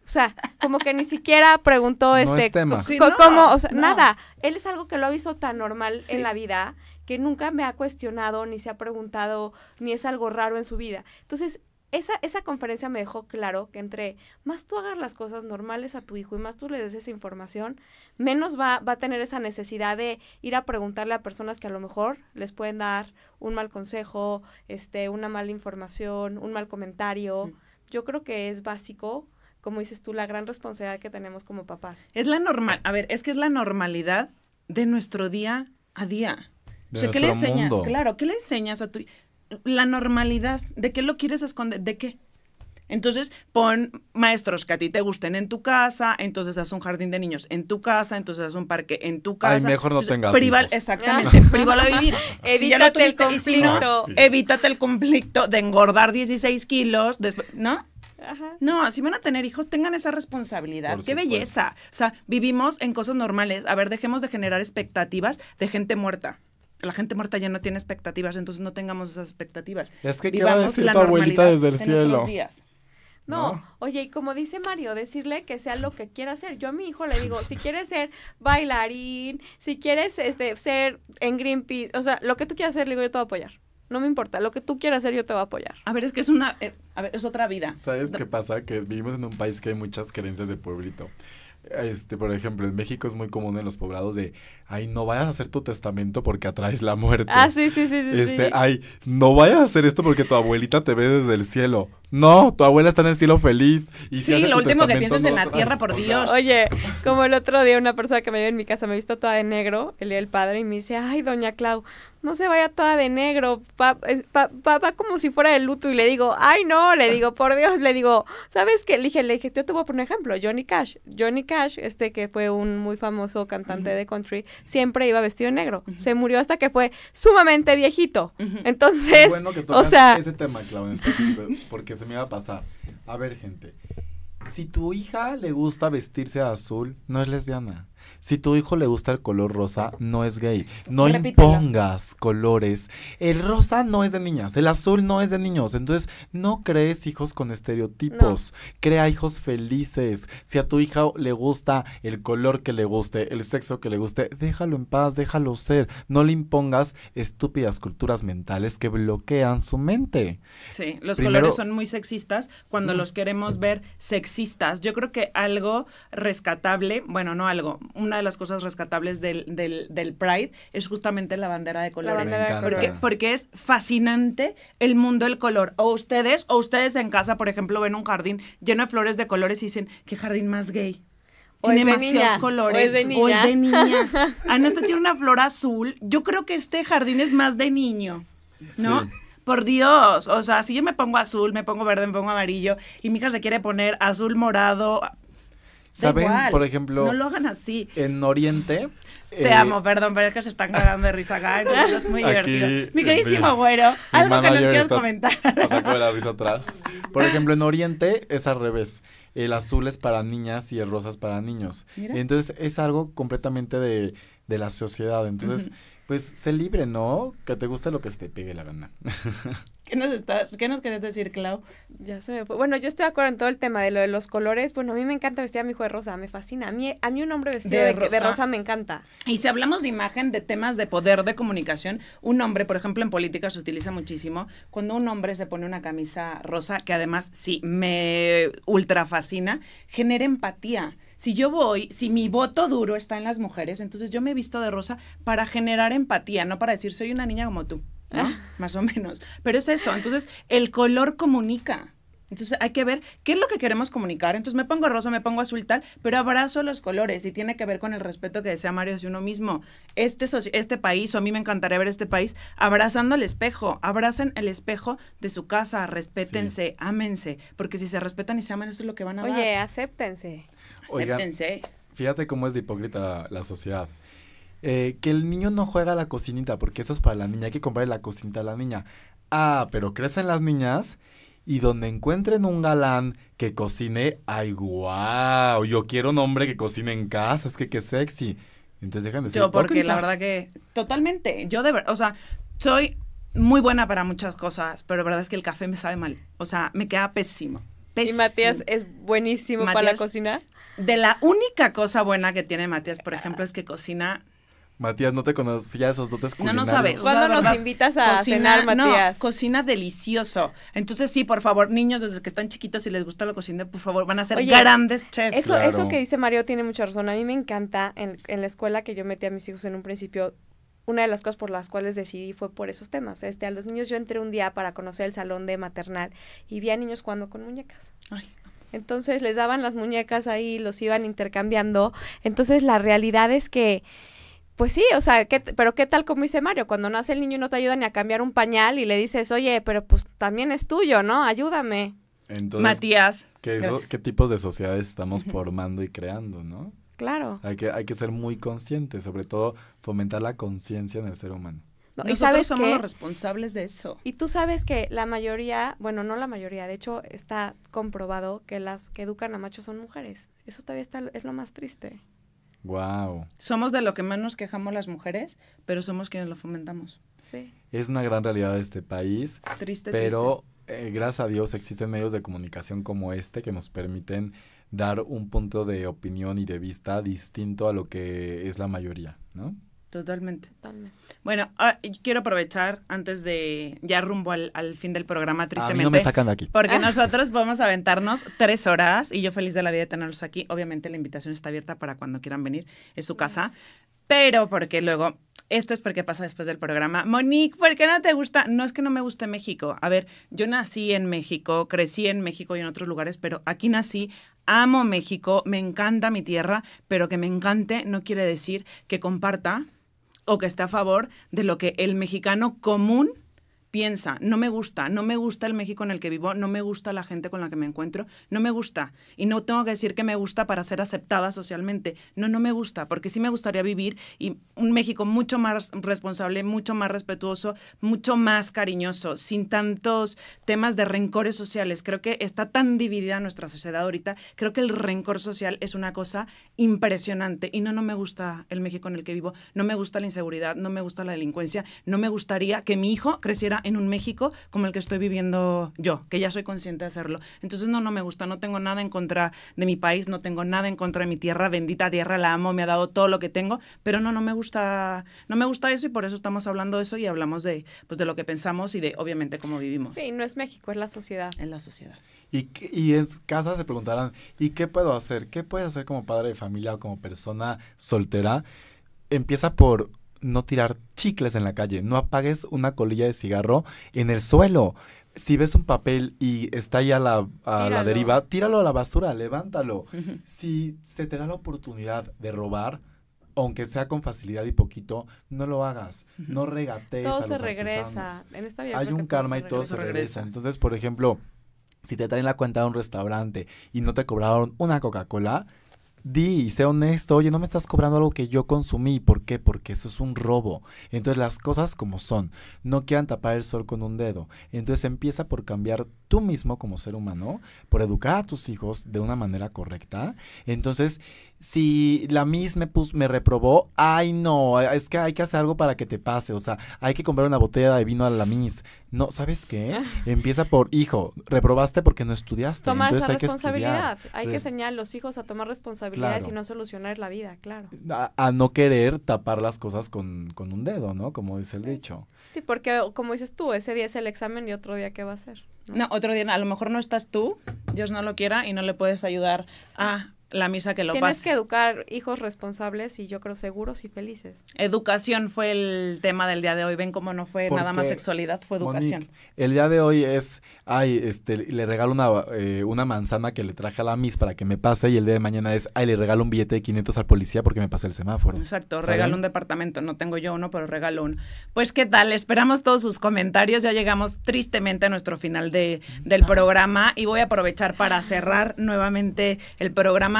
Speaker 3: O sea, como que ni siquiera preguntó este, es cómo, o sea, nada. Él es algo que lo ha visto tan normal en la vida que nunca me ha cuestionado, ni se ha preguntado, ni es algo raro en su vida. Entonces, esa, conferencia me dejó claro que entre más tú hagas las cosas normales a tu hijo y más tú le des esa información, menos va, a tener esa necesidad de ir a preguntarle a personas que a lo mejor les pueden dar un mal consejo, este, una mala información, un mal comentario. Yo creo que es básico como dices tú, la gran responsabilidad que tenemos como papás.
Speaker 2: Es la normal, a ver, es que es la normalidad de nuestro día a día. ¿qué le enseñas? Claro, ¿qué le enseñas a tu la normalidad. ¿De qué lo quieres esconder? ¿De qué? Entonces, pon maestros que a ti te gusten en tu casa, entonces haz un jardín de niños en tu casa, entonces haz un parque en tu casa. Ay, mejor no tengas Exactamente, [laughs] privalo a vivir. [laughs] evítate el conflicto. Evítate el conflicto de engordar 16 kilos, ¿no? No, si van a tener hijos, tengan esa responsabilidad. ¡Qué belleza! O sea, vivimos en cosas normales. A ver, dejemos de generar expectativas de gente muerta la gente muerta ya no tiene expectativas, entonces no tengamos esas expectativas. Es que qué va a decir tu abuelita
Speaker 1: desde el cielo.
Speaker 3: No, oye, y como dice Mario, decirle que sea lo que quiera hacer. Yo a mi hijo le digo, si quieres ser bailarín, si quieres este ser en Greenpeace, o sea, lo que tú quieras hacer, le digo, yo te voy a apoyar. No me importa, lo que tú quieras hacer, yo te voy a apoyar. A ver, es que es una, eh, es otra vida.
Speaker 1: ¿Sabes qué pasa? Que vivimos en un país que hay muchas creencias de pueblito. Este, por ejemplo, en México es muy común en los poblados de, ay, no vayas a hacer tu testamento porque atraes la muerte. Ah, sí,
Speaker 3: sí, sí, sí. Este,
Speaker 1: ay, no vayas a hacer esto porque tu abuelita te ve desde el cielo. No, tu abuela está en el cielo feliz. Y sí, lo último que pienso es en la
Speaker 3: tierra, por Dios. Oye, como el otro día una persona que me vio en mi casa me visto toda de negro, el padre, y me dice, ay, doña Clau, no se vaya toda de negro, papá como si fuera de luto. Y le digo, ay, no, le digo, por Dios, le digo, ¿sabes qué? Le dije, le dije, yo te voy a poner un ejemplo, Johnny Cash. Johnny Cash, este que fue un muy famoso cantante de country, siempre iba vestido de negro. Se murió hasta que fue sumamente viejito. Entonces, o sea... ese
Speaker 1: tema, Clau, porque se me iba a pasar. A ver, gente. Si tu hija le gusta vestirse de azul, no es lesbiana. Si tu hijo le gusta el color rosa, no es gay. No impongas colores. El rosa no es de niñas, el azul no es de niños. Entonces, no crees hijos con estereotipos. Crea hijos felices. Si a tu hija le gusta el color que le guste, el sexo que le guste, déjalo en paz, déjalo ser. No le impongas estúpidas culturas mentales que bloquean su mente. Sí, los colores son
Speaker 2: muy sexistas cuando los queremos ver sexistas. Yo creo que algo rescatable, bueno, no algo, una de las cosas rescatables del, Pride es justamente la bandera de colores. porque, porque, es fascinante el mundo del color. O ustedes, o ustedes en casa, por ejemplo, ven un jardín lleno de flores de colores y dicen, qué jardín más gay.
Speaker 1: tiene demasiados colores. O es de niña. O es de niña.
Speaker 2: [laughs] Ah, no, este tiene una flor azul. Yo creo que este jardín es más de niño, ¿no? por Dios, o sea, si yo me pongo azul, me pongo verde, me pongo amarillo, y mi hija se quiere poner azul morado,
Speaker 1: ¿Saben? por ejemplo. No lo hagan así. En Oriente.
Speaker 2: Te eh, amo, perdón, pero es que se están cagando de risa acá. es muy divertido. Mi queridísimo abuelo güero, algo que nos quieras comentar.
Speaker 1: [laughs] la risa atrás. Por ejemplo, en Oriente es al revés. El azul es para niñas y el rosa es para niños. Entonces es algo completamente de, de la sociedad. Entonces pues sé libre, ¿no? Que te guste lo que se te pegue la gana. [laughs]
Speaker 3: ¿Qué nos, estás, ¿Qué nos querés decir, Clau? Ya se me Bueno, yo estoy de acuerdo en todo el tema de lo de los colores. Bueno, a mí me encanta vestir a mi hijo de rosa, me fascina. A mí, a mí un hombre vestido de, rosa. me encanta.
Speaker 2: Y si hablamos de imagen, de temas de poder, de comunicación, un hombre, por ejemplo, en política se utiliza muchísimo. Cuando un hombre se pone una camisa rosa, que además sí me ultra fascina, genera empatía si yo voy, si mi voto duro está en las mujeres, entonces yo me he visto de rosa para generar empatía, no para decir soy una niña como tú, ¿no? [laughs] Más o menos. Pero es eso, entonces el color comunica. Entonces hay que ver qué es lo que queremos comunicar. Entonces me pongo rosa, me pongo azul tal, pero abrazo los colores y tiene que ver con el respeto que desea Mario hacia uno mismo. Este, este país, o a mí me encantaría ver este país, abrazando el espejo. Abracen el espejo de su casa, respétense, ámense, porque si se respetan y se aman, eso es lo que van a
Speaker 1: dar.
Speaker 3: Oye, acéptense
Speaker 1: fíjate cómo es de hipócrita la sociedad. Eh, que el niño no juega a la cocinita, porque eso es para la niña, hay que comprarle la cocinita a la niña. Ah, pero crecen las niñas y donde encuentren un galán que cocine, ay, guau, yo quiero un hombre que cocine en casa, es que qué sexy. Entonces déjame Yo, porque la verdad
Speaker 2: que, totalmente, yo de verdad, o sea, soy muy buena para muchas cosas, pero la verdad es que el café me sabe mal, o sea, me queda pésimo. ¿Y Matías es buenísimo para cocinar de la única cosa buena que tiene Matías, por ejemplo, es que cocina
Speaker 1: Matías, no te ya esos dotes culinarios. No, no sabes. ¿Cuándo
Speaker 3: nos invitas a cocinar, cenar, Matías?
Speaker 2: cocina delicioso. Entonces, sí, por favor, niños, desde que están chiquitos y les gusta la cocina, por favor, van a ser grandes chefs. Eso, eso que
Speaker 3: dice Mario tiene mucha razón. A mí me encanta, en, la escuela que yo metí a mis hijos en un principio, una de las cosas por las cuales decidí fue por esos temas. Este, a los niños yo entré un día para conocer el salón de maternal y vi a niños jugando con muñecas. Ay. Entonces les daban las muñecas ahí, los iban intercambiando. Entonces la realidad es que, pues sí, o sea, pero ¿qué tal como dice Mario? Cuando nace el niño no te ayuda ni a cambiar un pañal y le dices, oye, pero pues también es tuyo, ¿no? Ayúdame.
Speaker 1: Entonces, Matías. ¿qué, tipos de sociedades estamos formando y creando, no? Claro. Hay que, hay que ser muy conscientes, sobre todo fomentar la conciencia en el ser humano. Nosotros sabes somos los
Speaker 2: responsables
Speaker 3: de eso. Y tú sabes que la mayoría, bueno, no la mayoría, de hecho está comprobado que las que educan a machos son mujeres. Eso todavía está, es lo más triste.
Speaker 1: Wow.
Speaker 2: Somos de lo que más nos quejamos las mujeres, pero somos quienes lo fomentamos. Sí.
Speaker 1: Es una gran realidad de este país. Triste, triste. Pero, eh, gracias a Dios existen medios de comunicación como este que nos permiten dar un punto de opinión y de vista distinto a lo que es la mayoría, ¿no? Totalmente.
Speaker 2: Bueno, ah, quiero aprovechar antes de ya rumbo al, fin del programa, tristemente. no me sacan de aquí. Porque ah. nosotros vamos a aventarnos tres horas y yo feliz de la vida de tenerlos aquí. Obviamente la invitación está abierta para cuando quieran venir, en su casa. Pero porque luego, esto es porque pasa después del programa. Monique, ¿por qué no te gusta? No es que no me guste México. A ver, yo nací en México, crecí en México y en otros lugares, pero aquí nací, amo México, me encanta mi tierra, pero que me encante no quiere decir que comparta o que está a favor de lo que el mexicano común piensa, no me gusta, no me gusta el México en el que vivo, no me gusta la gente con la que me encuentro, no me gusta. Y no tengo que decir que me gusta para ser aceptada socialmente. No, no me gusta, porque sí me gustaría vivir y un México mucho más responsable, mucho más respetuoso, mucho más cariñoso, sin tantos temas de rencores sociales. Creo que está tan dividida nuestra sociedad ahorita, creo que el rencor social es una cosa impresionante y no, no me gusta el México en el que vivo, no me gusta la inseguridad, no me gusta la delincuencia, no me gustaría que mi hijo creciera en un México como el que estoy viviendo yo, que ya soy consciente de hacerlo. Entonces, no, no me gusta, no tengo nada en contra de mi país, no tengo nada en contra de mi tierra, bendita tierra, la amo, me ha dado todo lo que tengo, pero no, no me gusta, no me gusta eso y por eso estamos hablando de eso y hablamos de, pues, de lo que pensamos y de, obviamente,
Speaker 1: cómo vivimos. Sí, no
Speaker 3: es México, es la sociedad. Es la sociedad.
Speaker 1: Y, y en casa se preguntarán, ¿y qué puedo hacer? ¿Qué puedes hacer como padre de familia o como persona soltera? Empieza por no tirar chicles en la calle, no apagues una colilla de cigarro en el suelo. Si ves un papel y está ahí a la, deriva, tíralo a la basura, levántalo. [laughs] si se te da la oportunidad de robar, aunque sea con facilidad y poquito, no lo hagas, no regates todo a se regresa. En esta vida Hay un karma y todo se regresa. Entonces, por ejemplo, si te traen la cuenta de un restaurante y no te cobraron una Coca-Cola, Di, sé honesto, oye, no me estás cobrando algo que yo consumí. ¿Por qué? Porque eso es un robo. Entonces las cosas como son, no quieran tapar el sol con un dedo. Entonces empieza por cambiar tú mismo como ser humano, por educar a tus hijos de una manera correcta. Entonces, si la Miss me, me reprobó, ay no, es que hay que hacer algo para que te pase, o sea, hay que comprar una botella de vino a la Miss. No, ¿sabes qué? [laughs] Empieza por, hijo, reprobaste porque no estudiaste. Tomar esa responsabilidad. hay que enseñar
Speaker 3: a los hijos a tomar responsabilidades y no solucionar la vida, claro.
Speaker 1: A, no querer tapar las cosas con, un dedo, ¿no? Como dice el dicho.
Speaker 3: Sí, porque como dices tú, ese día es el examen y otro día qué va a ser. No, otro día, a lo mejor no estás tú, Dios no lo quiera y no le puedes
Speaker 2: ayudar a la misa que lo Tienes pase. Tienes que
Speaker 3: educar hijos responsables y yo creo seguros y felices.
Speaker 2: Educación fue el tema del día de hoy. Ven cómo no fue nada más sexualidad, fue educación.
Speaker 1: el día de hoy es, ay, este, le regalo una, eh, manzana que le traje a la mis para que me pase y el día de mañana es, ay, le regalo un billete de 500 al policía porque me pasé el semáforo. Exacto, regalo
Speaker 2: un departamento, no tengo yo uno, pero regalo uno. Pues qué tal, esperamos todos sus comentarios, ya llegamos tristemente a nuestro final del programa y voy a aprovechar para cerrar nuevamente el programa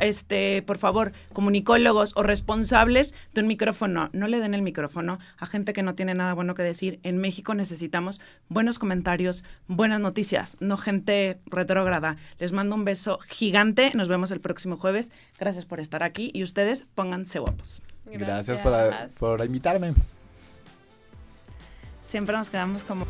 Speaker 2: este, por favor, comunicólogos o responsables de un micrófono. No le den el micrófono a gente que no tiene nada bueno que decir. En México necesitamos buenos comentarios, buenas noticias, no gente retrógrada. Les mando un beso gigante. Nos vemos el próximo jueves. Gracias por estar aquí y ustedes pónganse guapos. Gracias, por,
Speaker 1: por invitarme.
Speaker 2: Siempre nos quedamos como...